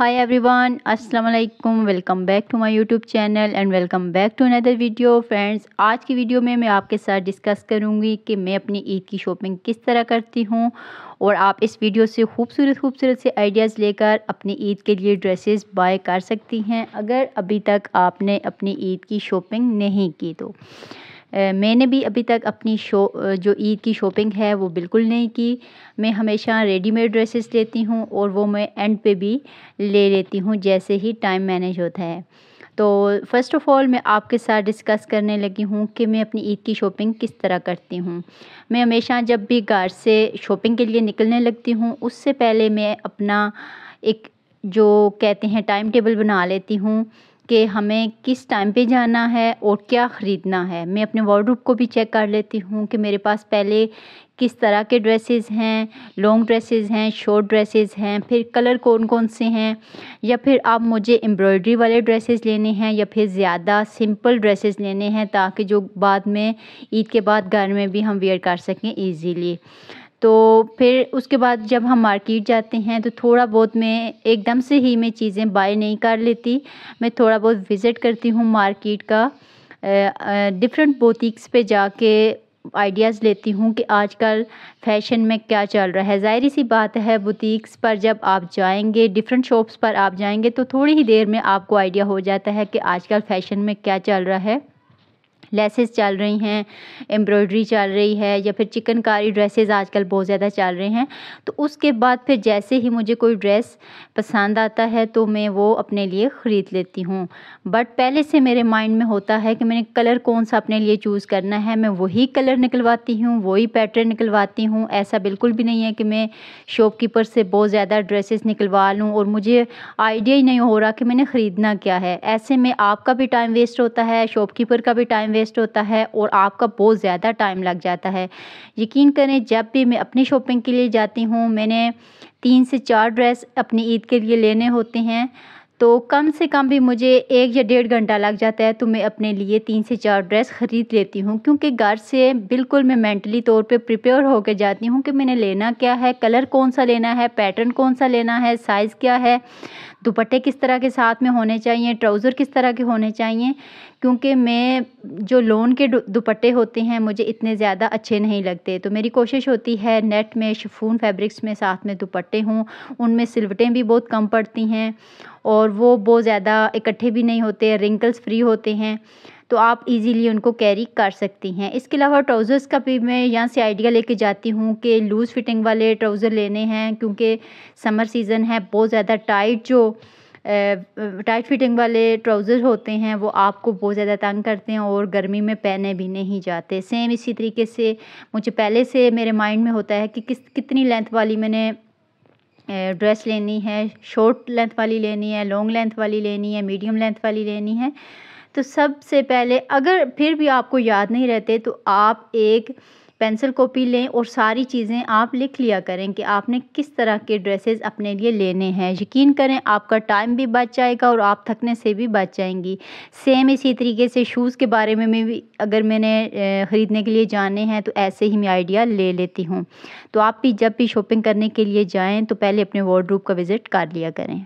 high every السلام علیکم welcome back to my YouTube channel and welcome back to another video friends آج کی video میں میں آپ کے ساتھ ڈسکس کروں گی کہ میں اپنی عید کی شاپنگ کس طرح کرتی ہوں اور آپ اس ویڈیو سے خوبصورت خوبصورت سے آئیڈیاز لے کر اپنی عید کے لیے ڈریسز بائے کر سکتی ہیں اگر ابھی تک آپ نے اپنی عید کی شاپنگ نہیں کی تو میں نے بھی ابھی تک اپنی شو جو عید کی شاپنگ ہے وہ بالکل نہیں کی میں ہمیشہ ریڈی میڈ ڈریسز لیتی ہوں اور وہ میں اینڈ پہ بھی لے لیتی ہوں جیسے ہی ٹائم مینیج ہوتا ہے تو فرسٹ آف آل میں آپ کے ساتھ ڈسکس کرنے لگی ہوں کہ میں اپنی عید کی شاپنگ کس طرح کرتی ہوں میں ہمیشہ جب بھی گھر سے شاپنگ کے لیے نکلنے لگتی ہوں اس سے پہلے میں اپنا ایک جو کہتے ہیں ٹائم ٹیبل بنا لیتی ہوں کہ ہمیں کس ٹائم پہ جانا ہے اور کیا خریدنا ہے میں اپنے وارڈروب کو بھی چیک کر لیتی ہوں کہ میرے پاس پہلے کس طرح کے ڈریسز ہیں لانگ ڈریسز ہیں شارٹ ڈریسز ہیں پھر کلر کون کون سے ہیں یا پھر آپ مجھے امبرائڈری والے ڈریسز لینے ہیں یا پھر زیادہ سمپل ڈریسز لینے ہیں تاکہ جو بعد میں عید کے بعد گھر میں بھی ہم ویئر کر سکیں ایزیلی تو پھر اس کے بعد جب ہم مارکیٹ جاتے ہیں تو تھوڑا بہت میں ایک دم سے ہی میں چیزیں بائی نہیں کر لیتی میں تھوڑا بہت وزٹ کرتی ہوں مارکیٹ کا ڈفرینٹ بوتیکس پہ جا کے آئیڈیاز لیتی ہوں کہ آج کل فیشن میں کیا چل رہا ہے ظاہری سی بات ہے بوتیکس پر جب آپ جائیں گے ڈفرینٹ شاپس پر آپ جائیں گے تو تھوڑی ہی دیر میں آپ کو آئیڈیا ہو جاتا ہے کہ آج کل فیشن میں کیا چل رہا ہے لیسز چل رہی ہیں ایمبرائڈری چل رہی ہے یا پھر چکن کاری ڈریسز آج کل بہت زیادہ چل رہے ہیں تو اس کے بعد پھر جیسے ہی مجھے کوئی ڈریس پسند آتا ہے تو میں وہ اپنے لیے خرید لیتی ہوں بٹ پہلے سے میرے مائنڈ میں ہوتا ہے کہ میں نے کلر کون سا اپنے لیے چوز کرنا ہے میں وہی کلر نکلواتی ہوں وہی پیٹرن نکلواتی ہوں ایسا بالکل بھی نہیں ہے کہ میں شاپ کیپر سے بہت زیادہ ڈریسز نکلوا لوں اور مجھے آئیڈیا ہی نہیں ہو رہا کہ میں نے خریدنا کیا ہے ایسے میں آپ کا بھی ٹائم ویسٹ ہوتا ہے شاپ کیپر کا بھی ٹائم ویسٹ ہوتا ہے اور آپ کا بہت زیادہ ٹائم لگ جاتا ہے یقین کریں جب بھی میں اپنی شاپنگ کے لیے جاتی ہوں میں نے تین سے چار ڈریس اپنی عید کے لیے لینے ہوتے ہیں تو کم سے کم بھی مجھے ایک یا ڈیڑھ گھنٹہ لگ جاتا ہے تو میں اپنے لیے تین سے چار ڈریس خرید لیتی ہوں کیونکہ گھر سے بالکل میں مینٹلی طور پہ پریپیئر ہو کے جاتی ہوں کہ میں نے لینا کیا ہے کلر کون سا لینا ہے پیٹرن کون سا لینا ہے سائز کیا ہے دوپٹے کس طرح کے ساتھ میں ہونے چاہئیں ٹراؤزر کس طرح کے ہونے چاہئیں کیونکہ میں جو لون کے دوپٹے ہوتے ہیں مجھے اتنے زیادہ اچھے نہیں لگتے تو میری کوشش ہوتی ہے نیٹ میں شفون فیبرکس میں ساتھ میں دوپٹے ہوں ان میں سلوٹیں بھی بہت کم پڑتی ہیں اور وہ بہت زیادہ اکٹھے بھی نہیں ہوتے رنکلس فری ہوتے ہیں تو آپ ایزیلی ان کو کیری کر سکتی ہیں اس کے علاوہ ٹراؤزرس کا بھی میں یہاں سے آئیڈیا لے کے جاتی ہوں کہ لوز فٹنگ والے ٹراؤزر لینے ہیں کیونکہ سمر سیزن ہے بہت زیادہ ٹائٹ جو ٹائٹ فٹنگ والے ٹراؤزر ہوتے ہیں وہ آپ کو بہت زیادہ تنگ کرتے ہیں اور گرمی میں پہنے بھی نہیں جاتے سیم اسی طریقے سے مجھے پہلے سے میرے مائنڈ میں ہوتا ہے کہ کس کتنی لینتھ والی میں نے ڈریس لینی ہے شارٹ لینتھ والی لینی ہے لانگ لینتھ والی لینی ہے میڈیم لینتھ والی لینی ہے تو سب سے پہلے اگر پھر بھی آپ کو یاد نہیں رہتے تو آپ ایک پینسل کاپی لیں اور ساری چیزیں آپ لکھ لیا کریں کہ آپ نے کس طرح کے ڈریسز اپنے لیے لینے ہیں یقین کریں آپ کا ٹائم بھی بچ جائے گا اور آپ تھکنے سے بھی بچ جائیں گی سیم اسی طریقے سے شوز کے بارے میں میں بھی اگر میں نے خریدنے کے لیے جانے ہیں تو ایسے ہی میں آئیڈیا لے لیتی ہوں تو آپ بھی جب بھی شاپنگ کرنے کے لیے جائیں تو پہلے اپنے وارڈروب کا وزٹ کر لیا کریں